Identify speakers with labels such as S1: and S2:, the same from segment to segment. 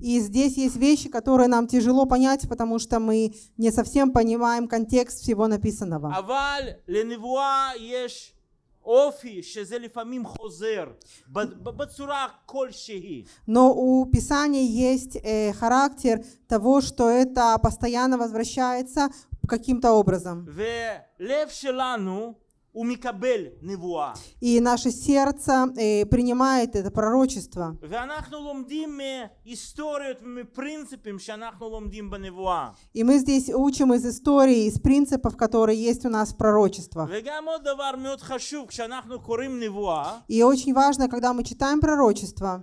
S1: И
S2: здесь есть вещи, которые нам тяжело понять, потому что мы не совсем понимаем контекст всего написанного. Но у Писания есть э, характер того, что это постоянно возвращается каким-то образом. И наше сердце э, принимает это пророчество. И мы здесь учим из истории, из принципов, которые есть у нас в пророчествах.
S1: И очень
S2: важно, когда мы читаем пророчество,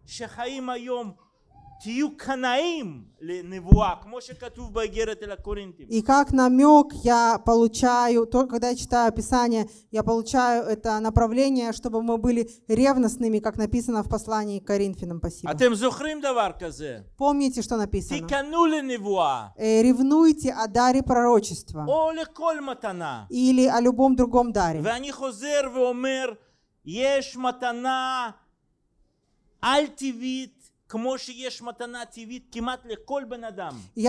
S1: שחיים היום תהיו קנאים לנבואה, כמו שכתוב באיגרת אל הקורינתים.
S2: И как намек я получаю, только когда я читаю Писание, я получаю это направление, чтобы мы были ревностными, как написано в послании к Коринфянам. Спасибо. אתם
S1: זוכרים דבר כזה?
S2: Помните, что написано?
S1: תיכנו לנבואה.
S2: Э, ревнуйте о даре пророчества. או
S1: לכל מתנה.
S2: Или о любом
S1: другом даре. ואני חוזר ואומר, יש מתנה я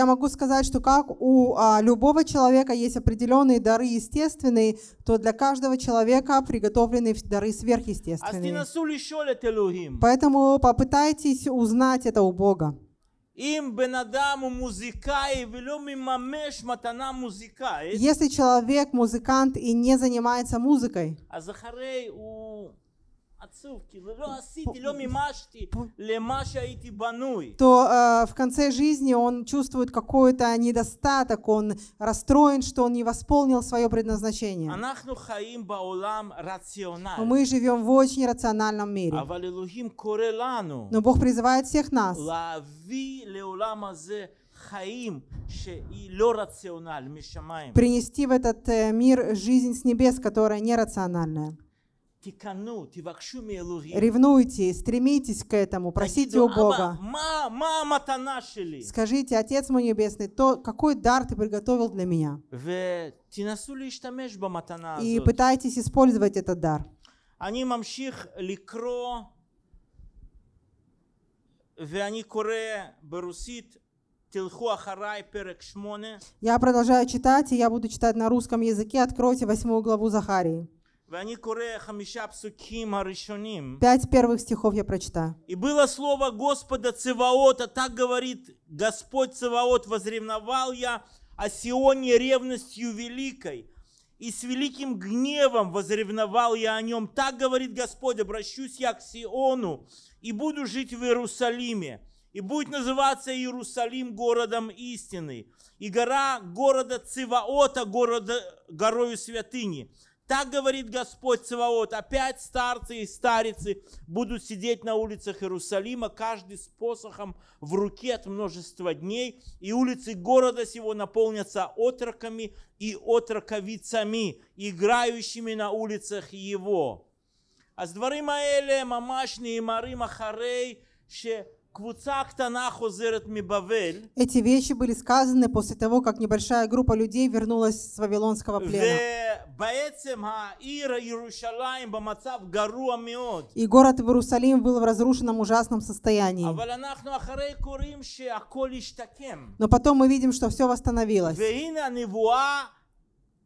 S2: могу сказать, что как у а, любого человека есть определенные дары естественные, то для каждого человека приготовлены дары сверхъестественные. Поэтому попытайтесь узнать это у Бога.
S1: Если человек
S2: музыкант и не занимается музыкой,
S1: а то
S2: э, в конце жизни он чувствует какой-то недостаток, он расстроен, что он не восполнил свое предназначение.
S1: Но мы живем в очень рациональном мире. «А Но Бог
S2: призывает всех нас принести в этот э, мир жизнь с небес, которая нерациональная.
S1: Ревнуйте,
S2: стремитесь к этому, просите у Бога. Скажите, Отец мой Небесный, то, какой дар ты приготовил для меня? И пытайтесь использовать этот дар.
S1: אני ממשיך לקרוא ואני קורא ברוסית תלכו אחריי פרק שמונה.
S2: Я продолжаю читать, и я буду читать на русском языке. Откройте восьмую главу Захарии. Пять первых стихов я
S1: прочитаю. «И было слово Господа Циваота, так говорит Господь Циваот, возревновал я о Сионе ревностью великой, и с великим гневом возревновал я о нем. Так говорит Господь, обращусь я к Сиону, и буду жить в Иерусалиме, и будет называться Иерусалим городом истины, и гора города Циваота города, горою святыни». Так говорит Господь Саваот, опять старцы и старицы будут сидеть на улицах Иерусалима, каждый с посохом в руке от множества дней, и улицы города сего наполнятся отроками и отроковицами, играющими на улицах его. А с дворы Маэле, Мамашни и Мары Махарей, ще
S2: эти вещи были сказаны после того, как небольшая группа людей вернулась с Вавилонского плена. И город Иерусалим был в разрушенном ужасном состоянии.
S1: А
S2: Но потом мы видим, что все восстановилось.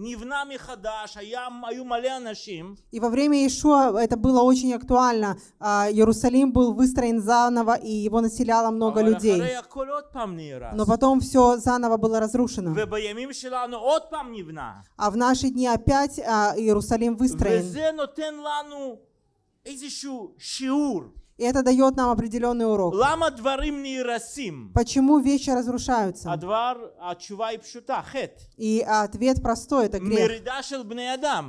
S2: А и во время Иешуа это было очень актуально. А, Иерусалим был выстроен заново, и его населяло много а людей. Но потом все заново было разрушено. А в наши дни опять Иерусалим выстроен. И это дает нам определенный урок.
S1: למה דברים נהרסים?
S2: Почему вещи разрушаются?
S1: הדבר, התשובה היא пшута, חטא.
S2: И ответ простой, это грех. מרידה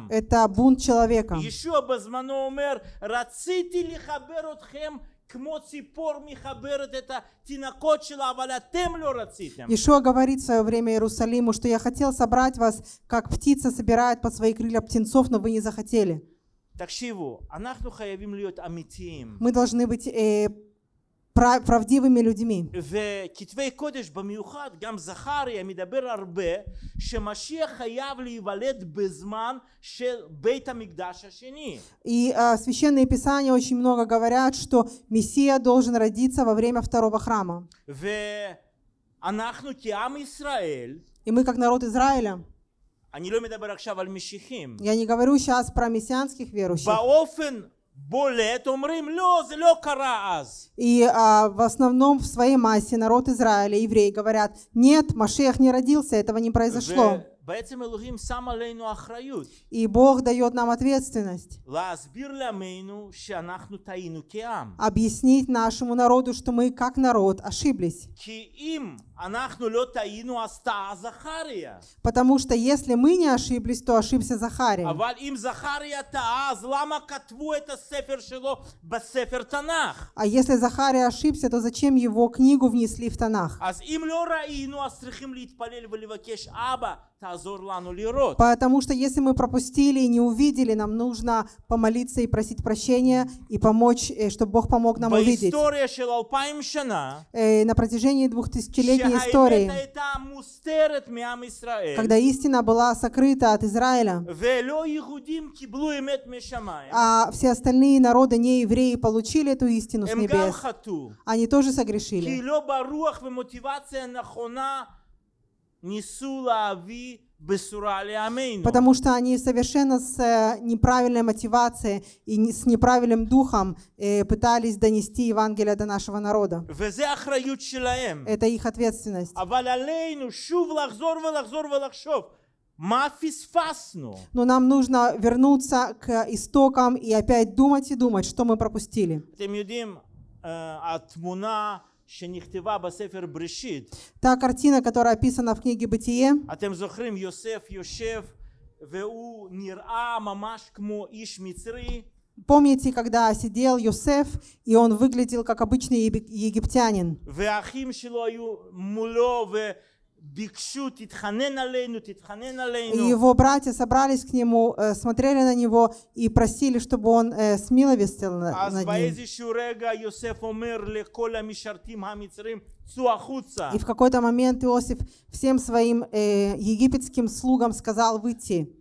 S2: Это бунт человека.
S1: ישוע בזמנו אומר, רציתי לחבר אתכם כמו ציפור
S2: говорит в свое время Иерусалиму, что я хотел собрать вас, как птица собирает под свои крылья птенцов, но вы не захотели. Мы должны быть э, прав, правдивыми людьми.
S1: וכתבי קודש במיוחד, גם זכריה מדבר הרבה, שמשיח חייב להיוולד בזמן של בית המקדש השני.
S2: И а, священные писания очень много говорят, что Мессия должен родиться во время второго храма.
S1: ואנחנו כעם ישראל,
S2: и мы как народ Израиля, я не говорю сейчас про мессианских верующих. И а, в основном в своей массе народ Израиля, евреи, говорят, нет, Машех не родился, этого не произошло. И Бог дает нам ответственность. Объяснить нашему народу, что мы как народ ошиблись. Потому что если мы не
S1: ошиблись, то ошибся Захария. А, а,
S2: а если Захария ошибся, то зачем его книгу внесли в Танах? Потому что если мы пропустили и не увидели, нам нужно помолиться и просить прощения и помочь, э, чтобы Бог помог нам увидеть. Э, на протяжении двух тысячелетий древней истории,
S1: когда истина
S2: была сокрыта от Израиля,
S1: а все остальные народы,
S2: не евреи, получили эту истину с эм небес, они тоже согрешили. Потому что они совершенно с э, неправильной мотивацией и с неправильным духом э, пытались донести Евангелие до нашего народа.
S1: Это
S2: их ответственность. Но нам нужно вернуться к истокам и опять думать и думать, что мы пропустили. Та картина, которая описана в книге «Бытие», а Помните, когда сидел Юсеф, и он выглядел как обычный египтянин.
S1: И его
S2: братья собрались к нему, э, смотрели на него и просили, чтобы он э, смиловистил над ним. И в какой-то момент Иосиф всем своим э, египетским слугам сказал выйти.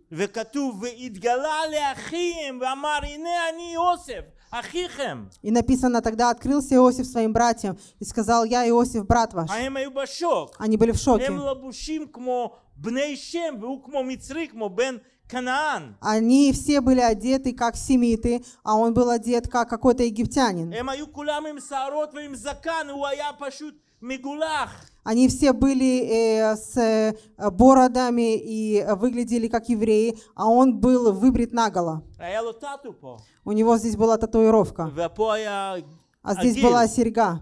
S2: И написано, тогда открылся Иосиф своим братьям и сказал, я Иосиф, брат ваш. Они
S1: были в шоке. Эм
S2: Они все были одеты как семиты, а он был одет как какой-то египтянин. Эм они все были э, с э, бородами и э, выглядели как евреи, а он был выбрит наголо. У него здесь была татуировка.
S1: А, а здесь Агиль. была серьга.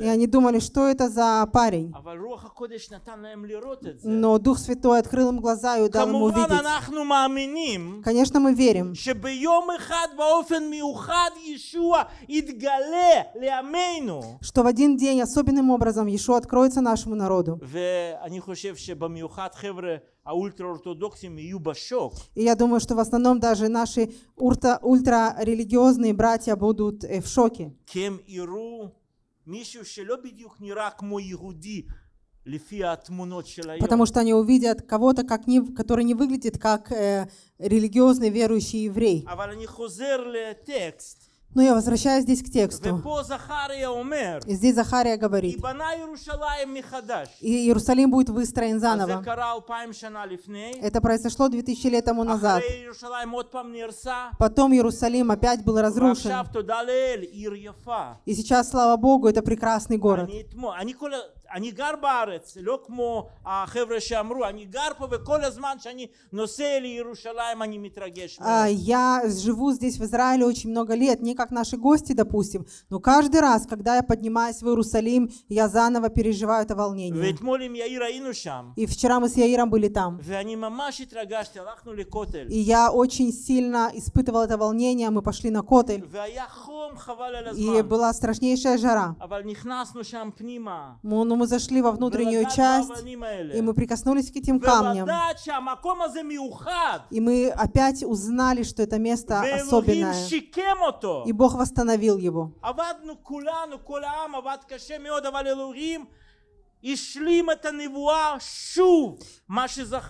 S1: И они думали, что это за парень. А
S2: Но Дух Святой открыл им глаза и дал им увидеть. Конечно, мы верим, что в один день особенным образом Иешуа откроется нашему народу
S1: а ультраортодоксами юбашок.
S2: И я думаю, что в основном даже наши ультра ультрарелигиозные братья будут э, в шоке.
S1: Кем иру מישהו שלא בדיוק נראה כמו יהודי Потому что они увидят
S2: кого-то, как не, который не выглядит как э, религиозный верующий еврей.
S1: אבל אני חוזר לטקסט.
S2: Но я возвращаюсь здесь к тексту. И здесь Захария говорит,
S1: и Иерусалим будет выстроен заново. Это произошло
S2: 2000 лет тому назад.
S1: Потом Иерусалим опять был разрушен. И
S2: сейчас, слава Богу, это прекрасный город.
S1: אני גר בארץ, לא כמו החבר'ה שאמרו, אני גר פה וכל הזמן שאני נוסע לירושלים אני מתרגש. А,
S2: я живу здесь в Израиле очень много лет, не как наши гости, допустим, но каждый раз, когда я поднимаюсь в Иерусалим, я заново переживаю это волнение.
S1: И вчера мы с Яиром были там. И я очень
S2: сильно испытывал это волнение, мы пошли на Котель.
S1: А И была страшнейшая жара. А
S2: но мы зашли во внутреннюю часть, и мы прикоснулись к этим камням. И мы опять узнали, что это место особенное. И Бог восстановил его.
S1: А а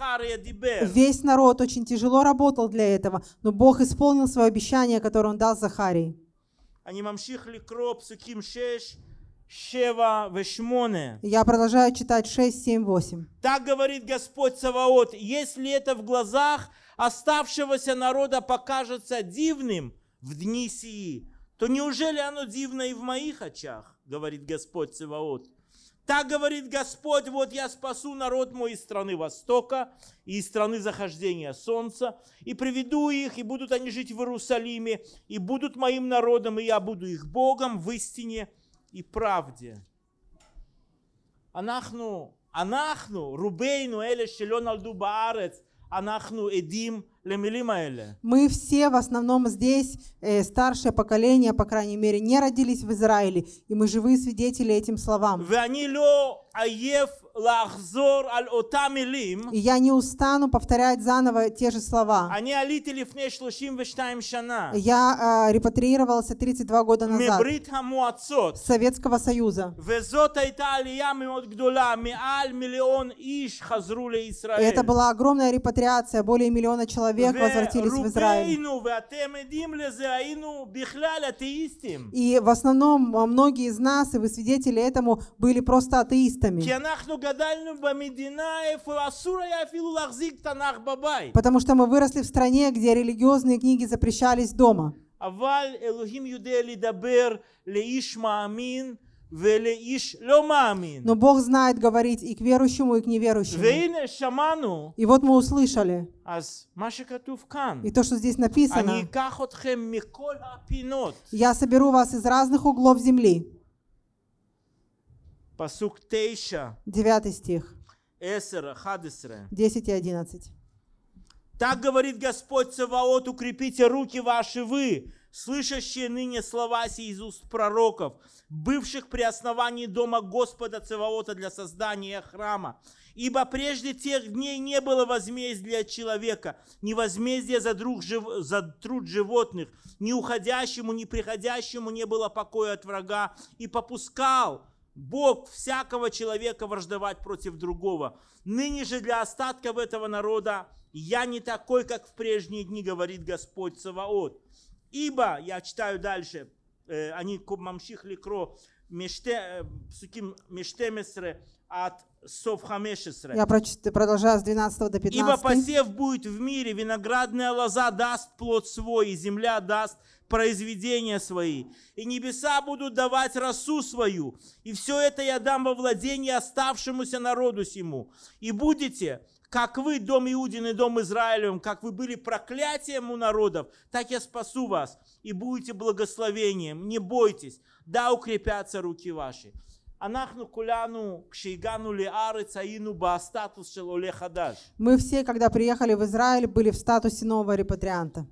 S2: Весь народ очень тяжело работал для этого, но Бог исполнил свое обещание, которое Он дал Захарии.
S1: אני ממשיך לקרוא פסוקים 6 Шева Вешмоне.
S2: Я продолжаю читать 6, 7, 8.
S1: Так говорит Господь Саваот, если это в глазах оставшегося народа покажется дивным в дни сии, то неужели оно дивно и в моих очах, говорит Господь Саваот. Так говорит Господь, вот я спасу народ мой из страны Востока и из страны захождения солнца, и приведу их, и будут они жить в Иерусалиме, и будут моим народом, и я буду их Богом в истине, и правде. אנחנו, אנחנו, רובנו אלה שלא נולדו בארץ, אנחנו עדים мы
S2: все в основном здесь, э, старшее поколение, по крайней мере, не родились в Израиле, и мы живые свидетели этим словам. И я не устану повторять заново те же слова. Я э, репатриировался 32 года назад с Советского Союза. Это была огромная репатриация, более миллиона человек человек возвратились в Израиль. И в основном а, многие из нас, и вы свидетели этому, были просто атеистами. Потому что мы выросли в стране, где религиозные книги запрещались дома.
S1: Но
S2: Бог знает говорить и к верующему, и к
S1: неверующему.
S2: И вот мы услышали.
S1: И то, что здесь написано.
S2: Я соберу вас из разных углов земли. Девятый стих.
S1: 10
S2: и 11.
S1: Так говорит Господь Саваот, укрепите руки ваши вы, слышащие ныне слова сей из уст пророков, бывших при основании дома Господа Цеваота для создания храма. Ибо прежде тех дней не было возмездия человека, ни возмездия за, друг, за труд животных, ни уходящему, ни приходящему не было покоя от врага, и попускал Бог всякого человека враждовать против другого. Ныне же для остатков этого народа я не такой, как в прежние дни, говорит Господь Саваот ибо, я читаю дальше, э, они ממשיך לקרוא פסוקים מ-12 עד סוף 15. Я
S2: продолжаю с 12 до 15. Ибо
S1: посев будет в мире, виноградная лоза даст плод свой, и земля даст произведения свои, и небеса будут давать расу свою, и все это я дам во владение оставшемуся народу сему. И будете как вы, дом Иудин и дом Израилевым, как вы были проклятием у народов, так я спасу вас, и будете благословением, не бойтесь, да укрепятся руки ваши. ары цаину ба хадаш.
S2: Мы все, когда приехали в Израиль, были в статусе нового репатрианта.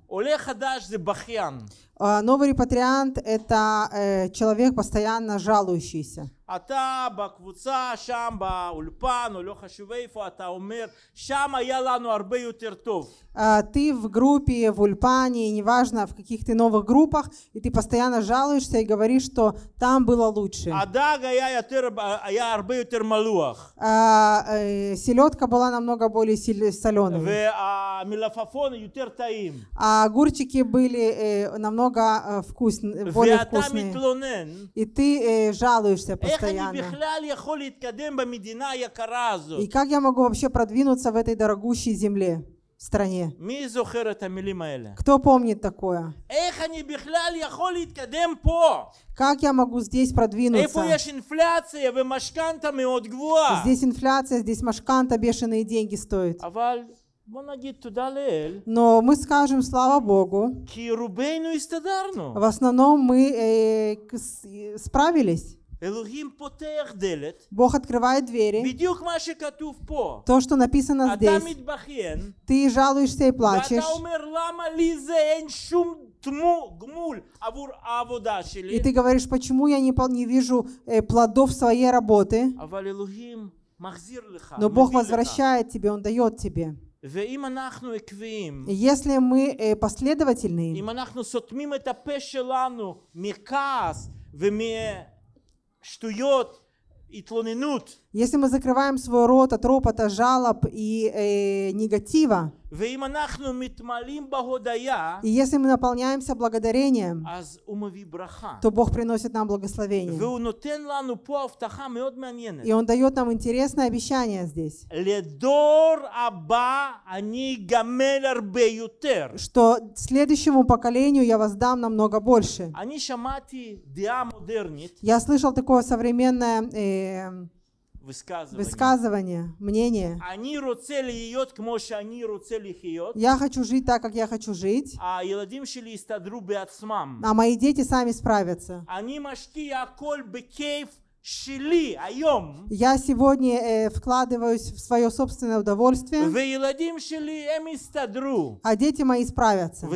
S2: А, новый репатриант – это э, человек, постоянно жалующийся. А, ты в группе, в ульпане, неважно в каких ты новых группах, и ты постоянно жалуешься и говоришь, что там было лучше. А, э, селедка была намного более соленой. А Огурчики были э, намного много э, вкус, э, более вкусные. И ты э, жалуешься постоянно. И как я могу вообще продвинуться в этой дорогущей земле? в стране. Кто помнит такое? Как я могу здесь продвинуться? Здесь инфляция, здесь машканта, бешеные деньги стоят. Но мы скажем слава Богу.
S1: В
S2: основном мы э, э справились. Бог открывает двери. То, что написано а здесь. Ты жалуешься и плачешь.
S1: А а и ты говоришь,
S2: почему я не, не вижу э, плодов своей работы.
S1: Но Бог возвращает
S2: тебе, Он дает тебе.
S1: Если
S2: мы э, последовательны, если мы закрываем свой рот от ропота, жалоб и э, негатива, и если мы наполняемся благодарением, то Бог приносит нам благословение. И Он дает нам интересное обещание здесь, что следующему поколению я воздам намного больше. Я слышал такое современное... Э,
S1: высказывания, высказывания
S2: мнения. Я хочу жить так, как я хочу жить.
S1: А, а мои дети
S2: сами справятся. Я сегодня э, вкладываюсь в свое собственное удовольствие. Эм а дети мои справятся.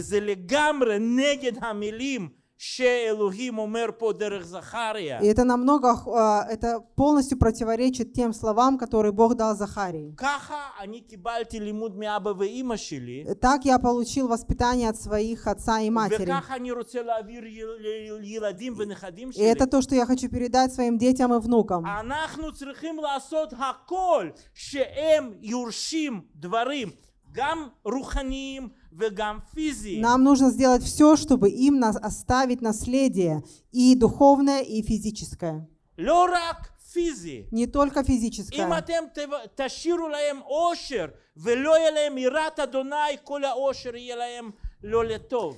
S1: И это
S2: намного, а, это полностью противоречит тем словам, которые Бог дал Захарии. Так я получил воспитание от своих отца и матери. И это то, что я хочу передать своим детям и внукам.
S1: גם а רוחניים, нам нужно
S2: сделать все, чтобы им нас оставить наследие, и духовное, и физическое.
S1: Не только физическое.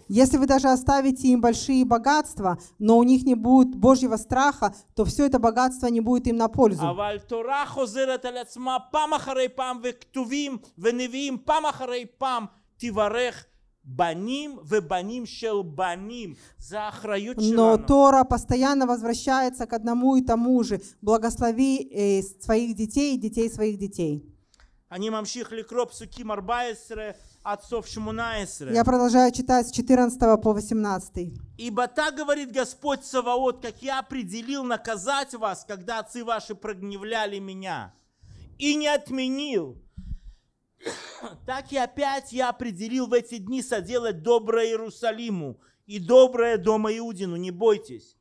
S2: Если вы даже оставите им большие богатства, но у них не будет Божьего страха, то все это богатство не будет им на пользу
S1: тиварех баним в баним шел баним. За охрают Но
S2: Тора постоянно возвращается к одному и тому же. Благослови э, своих детей и детей своих детей.
S1: אני ממשיך לקרוא פסוקים 14 עד סוף Я продолжаю
S2: читать с 14 по 18.
S1: Ибо так говорит Господь Саваот, как я определил наказать вас, когда отцы ваши прогневляли меня, и не отменил, Так и опять я определил в эти дни соделать доброе Иерусалиму и доброе дома Иудину, не бойтесь.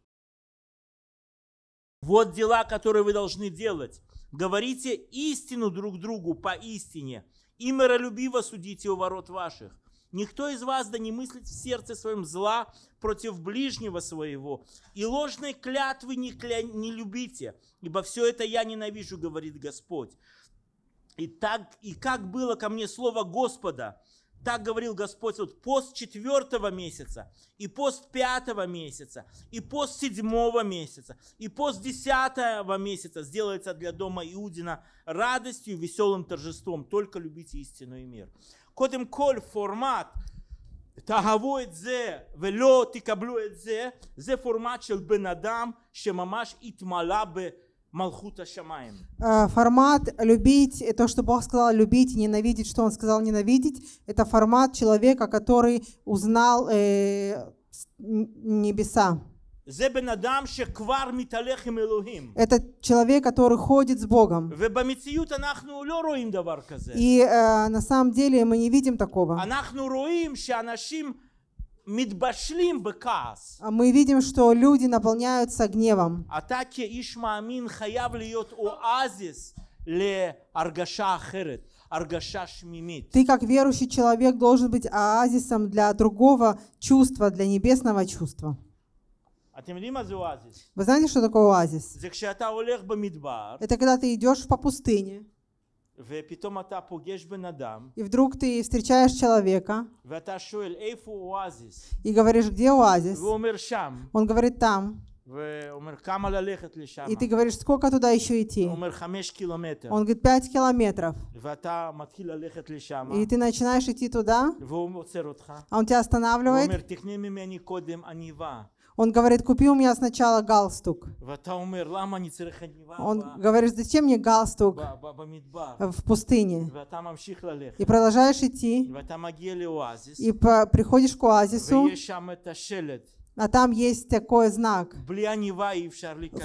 S1: Вот дела, которые вы должны делать. Говорите истину друг другу по истине и миролюбиво судите у ворот ваших. Никто из вас да не мыслит в сердце своем зла против ближнего своего, и ложной клятвы не, кля... не любите, ибо все это я ненавижу, говорит Господь. И, так, и как было ко мне слово Господа, так говорил Господь, вот пост четвертого месяца, и пост пятого месяца, и пост седьмого месяца, и пост десятого месяца сделается для дома Иудина радостью, веселым торжеством. Только любите истину и мир. Кодем эм коль формат תאהבו את זה ולא תקבלו את זה, זה פורמט של בן Малхута Шамаем.
S2: Э, формат любить, э, то, что Бог сказал любить, ненавидеть, что Он сказал ненавидеть, это формат человека, который узнал э, небеса. Это человек, который ходит с Богом.
S1: И э,
S2: на самом деле мы не видим такого. А мы видим, что люди наполняются гневом. А ты как верующий человек должен быть оазисом для другого чувства, для небесного чувства. А Вы знаете, что такое оазис?
S1: Это когда
S2: ты идешь по пустыне. И вдруг ты встречаешь человека
S1: и говоришь, где оазис? Он говорит, там. И ты говоришь, сколько туда
S2: еще идти? Он
S1: говорит, 5 километров. И ты начинаешь идти туда, а он тебя останавливает.
S2: Он говорит, купи у меня сначала галстук.
S1: Он говорит, зачем мне галстук в пустыне? И продолжаешь идти, и приходишь к оазису,
S2: а там есть такой знак.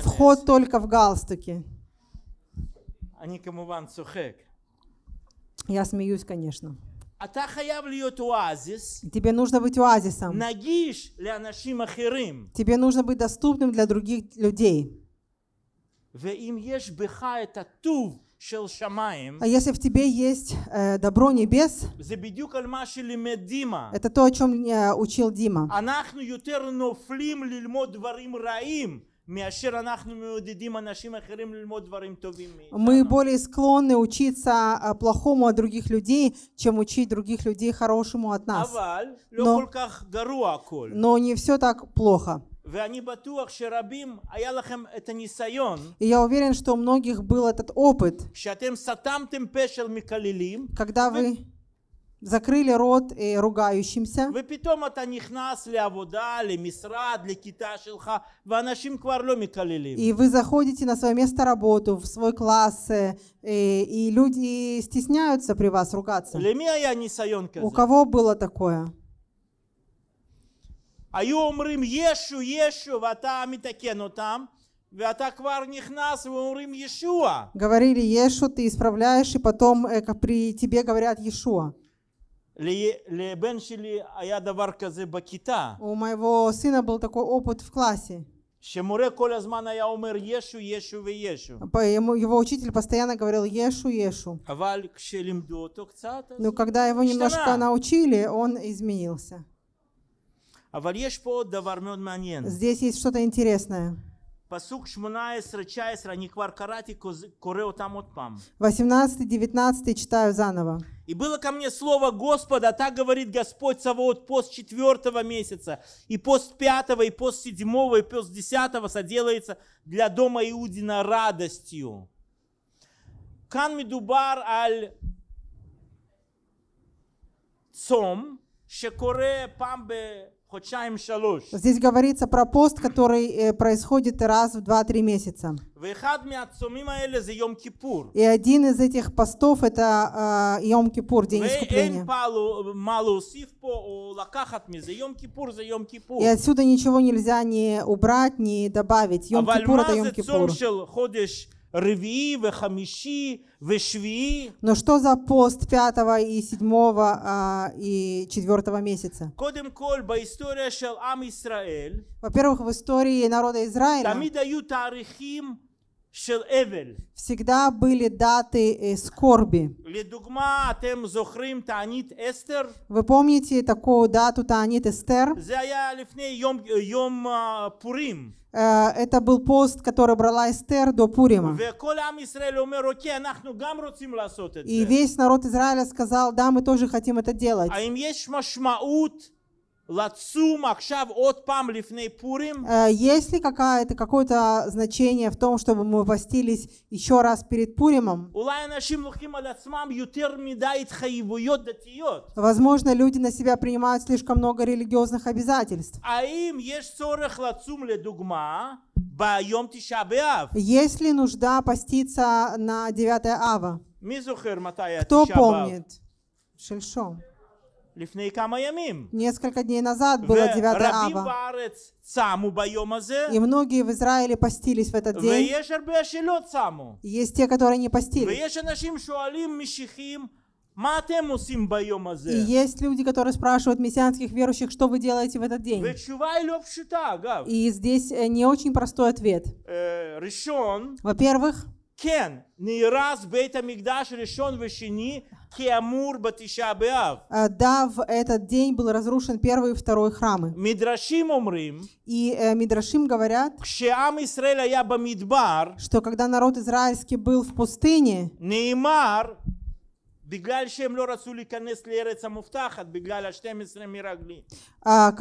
S1: Вход только в
S2: галстуке. Я смеюсь, конечно.
S1: А тебе
S2: нужно быть оазисом. Тебе нужно быть доступным для других людей.
S1: А если
S2: в тебе есть э, добро небес, это то, о чем э, учил Дима. Мы более склонны учиться э, плохому от других людей, чем учить других людей хорошему от нас. Но, но не все так плохо. А И я уверен, что у многих был этот опыт, когда вы закрыли рот э, ругающимся.
S1: ופתאום אתה נכנס לעבודה, למשרד, לכיתה שלך, ואנשים כבר לא מקללים. И вы
S2: заходите на свое место работы, в свой класс, э, э, и люди стесняются при вас ругаться. למי היה
S1: ניסיון כזה? У кого было такое? היו אומרים ישו, ישו, ואתה מתקן אותם. Говорили
S2: Ешу, ты исправляешь, и потом э, при тебе говорят Иешуа. А У моего сына был такой опыт в классе.
S1: שמורה כל הזמן היה אומר ישו, ישו וישו.
S2: его учитель постоянно говорил ישו, ישу.
S1: А Но когда его немножко научили,
S2: он изменился. А Здесь есть что-то интересное.
S1: Пасук 18-16, они кваркарати корео там от пам.
S2: 18-19 читаю заново.
S1: И было ко мне слово Господа, так говорит Господь Саваот, пост четвертого месяца, и пост пятого, и пост седьмого, и пост десятого соделается для дома Иудина радостью. Кан медубар аль цом, шекоре памбе
S2: Здесь говорится про пост, который э, происходит раз в 2-3 месяца.
S1: А И один
S2: из этих постов это а, Йом Кипур, день искупления.
S1: Э, И отсюда ничего
S2: нельзя не убрать, не добавить. Йом а Кипур это Йом Кипур. Но что за пост пятого и седьмого а, и четвертого месяца?
S1: Во-первых,
S2: в истории народа Израиля
S1: всегда
S2: были даты э, скорби. Вы помните такую дату Таанит Эстер? Э, это был пост, который брала Эстер до Пурима.
S1: И весь народ
S2: Израиля сказал, да, мы тоже хотим это делать. Э, есть ли какое-то какое значение в том, чтобы мы постились еще раз перед Пуримом? Возможно, люди на себя принимают слишком много религиозных обязательств. А есть ли нужда поститься на 9 ава?
S1: Кто помнит?
S2: Шельшом. Несколько дней назад было 9 Ава. И многие в Израиле постились в этот день. Есть те, которые не постились. И есть люди, которые спрашивают мессианских верующих, что вы делаете в этот день. И здесь э, не очень простой ответ. Э, Во-первых,
S1: כן, נהרס בית המקדש הראשון ושני
S2: а, да, в этот день был разрушен первый и второй храмы. И э, Мидрашим говорят, что когда народ израильский был в пустыне,
S1: בגלל שהם לא רצו להיכנס לארץ המובטחת, בגלל ה-12 מרגלים.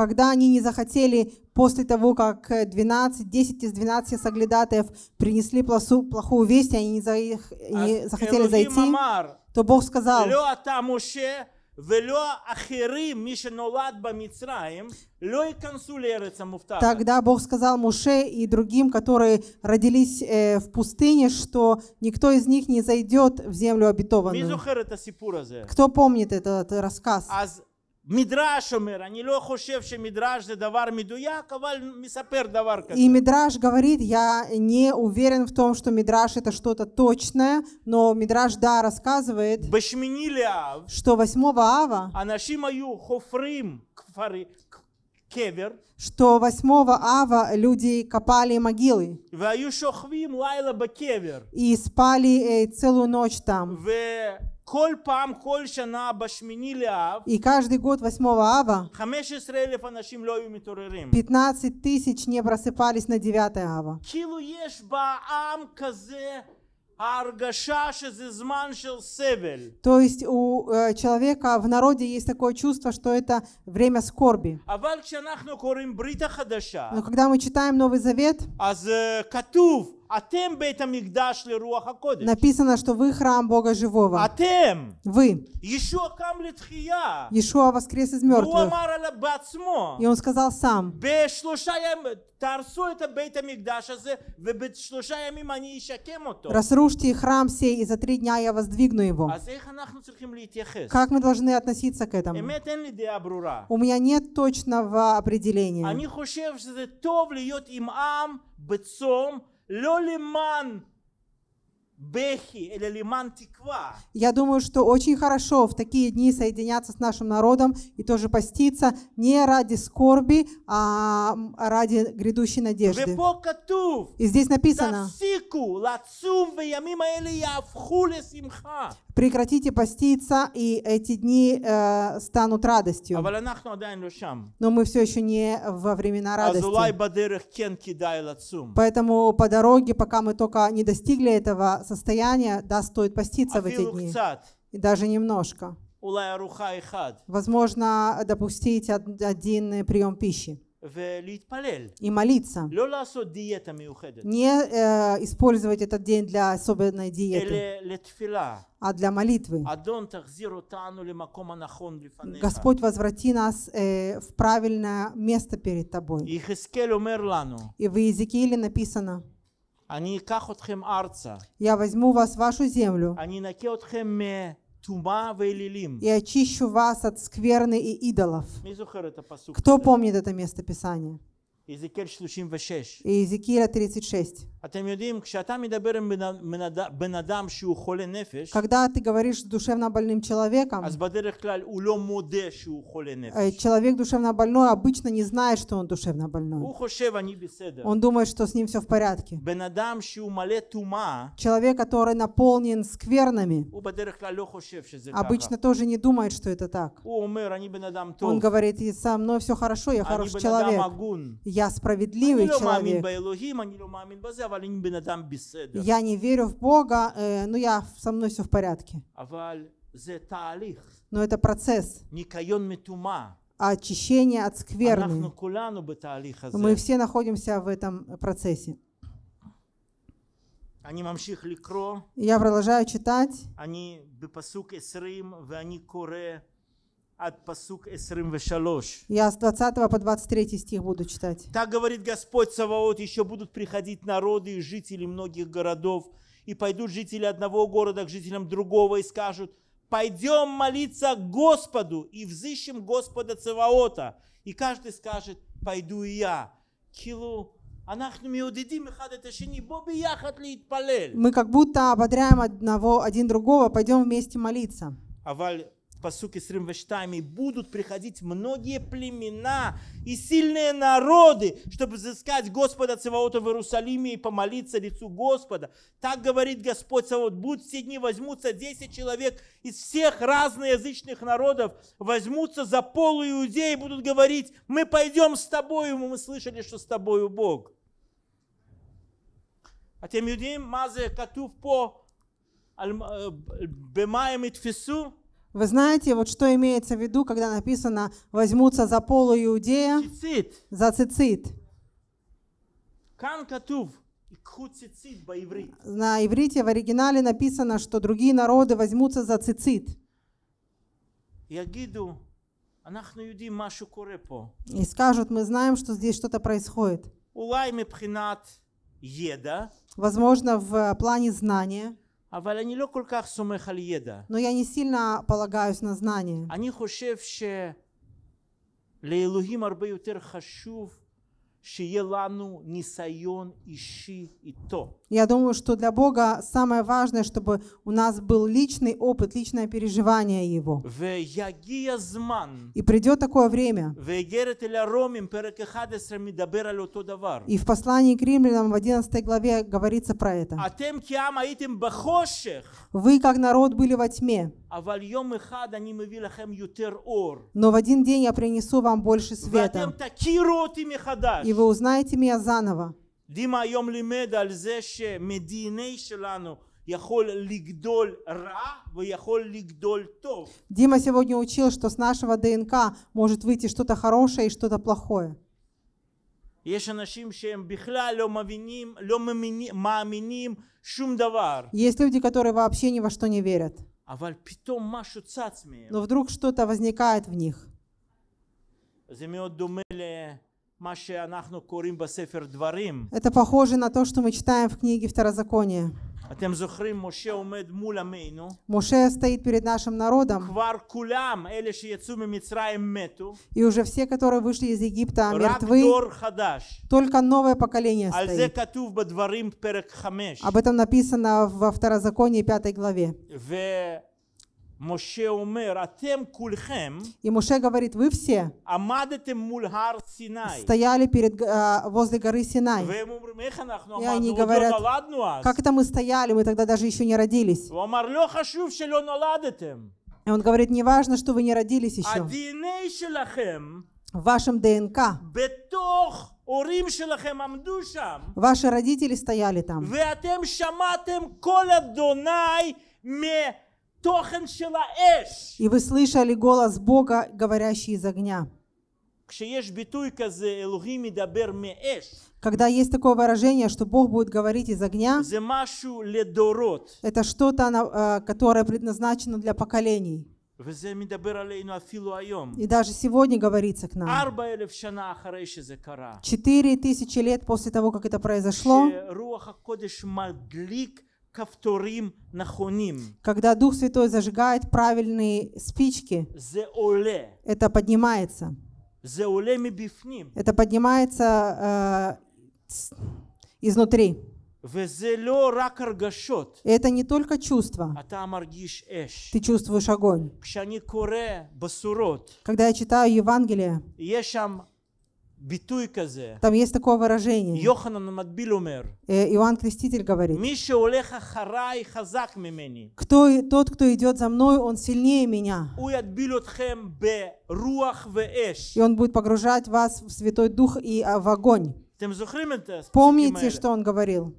S2: Когда они не захотели, после того, как 12, 10 из 12 соглядатаев принесли плохую весть, они не, за не а захотели зайти, то Бог сказал, Тогда Бог сказал Муше и другим, которые родились э, в пустыне, что никто из них не зайдет в землю обетованную. Кто помнит этот
S1: рассказ? מדרש умер. אני לא חושב שמדרש זה דבר מדויק, אבל מספר דבר И
S2: Мидраш говорит, я не уверен в том, что Мидраш это что-то точное, но Мидраш, да, рассказывает, что 8 ава а что 8 ава люди копали могилы и спали э, целую ночь там. И каждый год 8 ава 15 тысяч не просыпались на 9 ава. То есть у э, человека в народе есть такое чувство, что это время скорби. Но когда мы читаем Новый Завет,
S1: э, а
S2: Написано, что вы храм Бога Живого. А вы. Иешуа воскрес из мертвых. И он сказал сам.
S1: А Разрушьте храм
S2: сей, и за три дня я воздвигну его.
S1: Как мы должны относиться к этому? У меня нет
S2: точного определения.
S1: Лёлиман!
S2: Я думаю, что очень хорошо в такие дни соединяться с нашим народом и тоже поститься не ради скорби, а ради грядущей надежды.
S1: И здесь написано,
S2: прекратите поститься, и эти дни э, станут радостью. А Но мы все еще не во времена а радости. Поэтому по дороге, пока мы только не достигли этого, состояние, да, стоит поститься в эти дни. И даже немножко. Возможно, допустить один прием пищи.
S1: И молиться. Не э,
S2: использовать этот день для особенной диеты.
S1: А для молитвы. А Господь возврати
S2: нас э, в правильное место перед тобой. И в Иезекииле написано. Я возьму вас в вашу землю. И очищу вас от скверны и идолов. Кто помнит это место Писания?
S1: Иезекииля
S2: 36. Когда ты говоришь с душевно больным человеком, э, человек душевно больной обычно не знает, что он душевно больной. Он думает, что с ним все в порядке. Человек, который наполнен скверными,
S1: обычно тоже
S2: не думает, что это так.
S1: Он говорит,
S2: и со мной все хорошо, я хороший человек, я справедливый человек.
S1: Я не верю
S2: в Бога, э, но ну, я, со мной все в порядке.
S1: Но это процесс.
S2: Очищение от скверны. Мы все находимся в этом процессе.
S1: Я продолжаю читать от посук 23.
S2: Я с 20 по 23 стих буду читать.
S1: Так говорит Господь Саваот, еще будут приходить народы и жители многих городов, и пойдут жители одного города к жителям другого и скажут, пойдем молиться Господу и взыщем Господа Цеваота, И каждый скажет, пойду и я. Килу
S2: мы как будто ободряем одного, один другого, пойдем вместе молиться
S1: по суке с Римвештами, будут приходить многие племена и сильные народы, чтобы взыскать Господа Цеваота в Иерусалиме и помолиться лицу Господа. Так говорит Господь Цеваот, будут все дни возьмутся 10 человек из всех разноязычных народов, возьмутся за полу иудеи и будут говорить, мы пойдем с тобою, мы слышали, что с тобою Бог. А тем иудеям мазе катув по э, бемаем и тфису,
S2: вы знаете, вот что имеется в виду, когда написано «возьмутся за полу Иудея» цицит. за цицит. На иврите в оригинале написано, что другие народы возьмутся за цицит. И скажут, мы знаем, что здесь что-то происходит. Возможно, в плане знания. Но я не сильно полагаюсь на знания.
S1: אני חושב שלאלוהים הרבה יותר חשוב שיהיה לנו ניסיון אישי איתו.
S2: Я думаю, что для Бога самое важное, чтобы у нас был личный опыт, личное переживание Его. И придет такое время. И в послании к римлянам в 11 главе говорится про это. Вы, как народ, были во тьме. Но в один день я принесу вам больше света. И вы узнаете меня заново.
S1: דימה היום לימד על זה שמדיני שלנו יכול לגדול רע ויכול לגדול טוב.
S2: Дима сегодня учил, что с нашего ДНК может выйти что-то хорошее и что-то плохое.
S1: יש אנשים שהם בכלל לא מבינים, לא מאמינים שום דבר.
S2: Есть люди, которые вообще ни во что не верят.
S1: אבל פתאום משהו צץ מהם.
S2: Но вдруг что-то возникает в них.
S1: זה מאוד דומה ל...
S2: Это похоже на то, что мы читаем в книге Второзакония.
S1: אתם זוכרים, משה עומד מול עמנו.
S2: משה стоит перед нашим народом.
S1: כבר כולם, אלה שיצאו ממצרים מתו.
S2: И уже все, которые вышли из Египта, мертвы. רק דור
S1: חדש.
S2: Только новое поколение стоит. על זה
S1: כתוב בדברים פרק 5. Об этом
S2: написано во Второзаконии пятой главе.
S1: ו и
S2: Моше говорит, вы все стояли перед, а, возле горы Синай.
S1: и они говорят, как
S2: это мы стояли, мы тогда даже еще не родились. И он говорит, не важно, что вы не родились еще. в вашем ДНК, ваши родители стояли там. И вы слышали голос Бога, говорящий из огня. Когда есть такое выражение, что Бог будет говорить из огня, это что-то, э, которое предназначено для поколений.
S1: И даже сегодня говорится к нам. Четыре
S2: тысячи лет после того, как это произошло, когда Дух Святой зажигает правильные спички, это поднимается. Это поднимается э, изнутри. это не только чувство. А Ты чувствуешь огонь. Когда я читаю Евангелие, там есть такое выражение.
S1: Э,
S2: Иоанн Креститель говорит, кто, тот, кто идет за мной, он сильнее меня. И он будет погружать вас в Святой Дух и а, в огонь.
S1: Помните, что
S2: он говорил?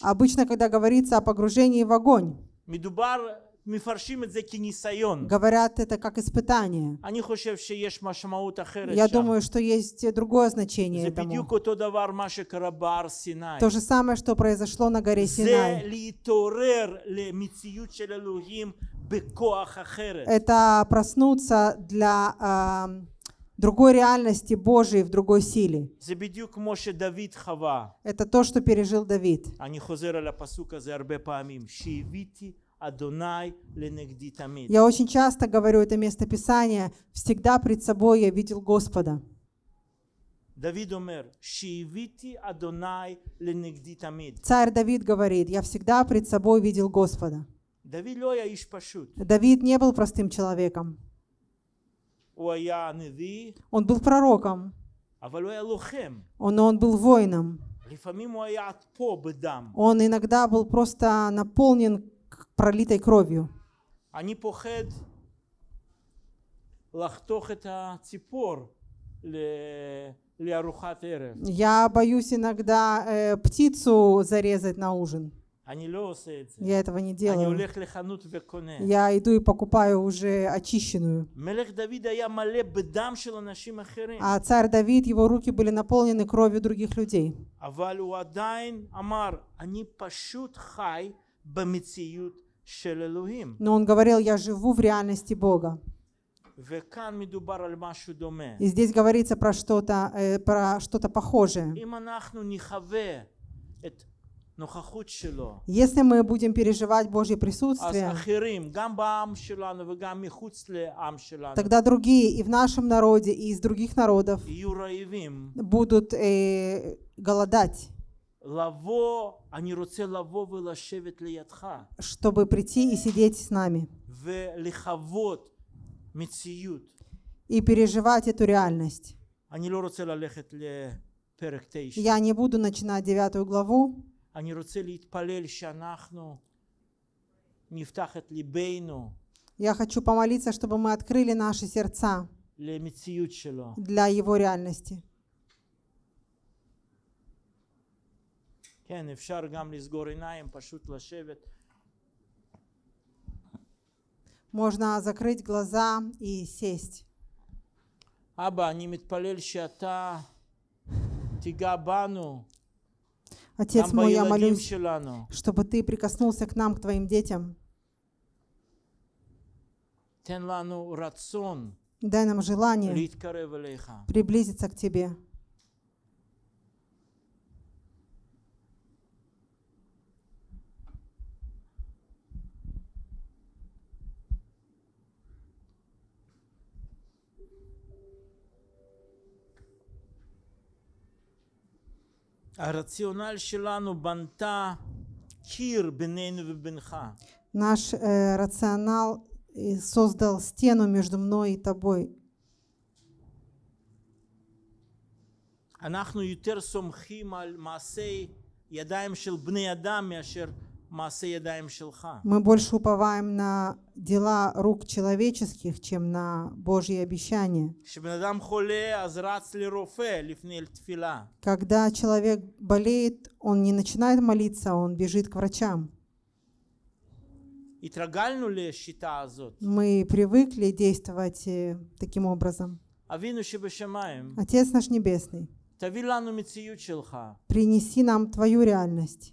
S2: Обычно, когда говорится о погружении в огонь, Говорят, это как испытание. Я думаю, что есть другое значение этому. То же самое, что произошло на горе Синай. Это проснуться для э, другой реальности Божией в другой силе. Это то, что
S1: пережил Давид. Я очень часто
S2: говорю это место Писания, всегда пред собой я видел Господа.
S1: Давид умер, Адонай ленегди
S2: Царь Давид говорит, я всегда пред собой видел Господа. Давид не был простым человеком.
S1: Он
S2: был пророком.
S1: А Но он был воином. Он иногда
S2: был просто наполнен пролитой кровью. Я боюсь иногда э, птицу зарезать на ужин. Я этого не делаю. Я иду и покупаю уже очищенную. А царь Давид, его руки были наполнены кровью других людей. Но он говорил, я живу в реальности Бога. И здесь говорится про что-то э, про что-то похожее. Если мы будем переживать Божье присутствие,
S1: тогда другие
S2: и в нашем народе, и из других народов будут э, голодать чтобы прийти и сидеть с нами и переживать эту
S1: реальность. Я
S2: не буду начинать девятую главу. Я хочу помолиться, чтобы мы открыли наши сердца
S1: для Его
S2: реальности.
S1: כן, אפשר גם לסגור עיניים, פשוט לשבת.
S2: Можно закрыть глаза и сесть.
S1: Аба, они מתפלל שאתה תיגע בנו.
S2: Отец мой, я молюсь, чтобы ты прикоснулся к нам, к твоим детям.
S1: Дай нам желание приблизиться к тебе. הרציונל שלנו בנתה קיר בינינו ובינך.
S2: Наш э, рационал э, создал стену между мной и тобой.
S1: אנחנו יותר סומכים על מעשי ידיים של בני אדם מאשר Мы
S2: больше уповаем на дела рук человеческих, чем на Божьи обещания. Когда человек болеет, он не начинает молиться, он бежит к врачам. Мы привыкли действовать э, таким образом. Отец наш Небесный, принеси нам Твою реальность.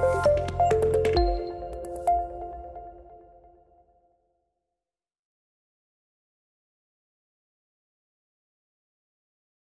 S2: Thank you.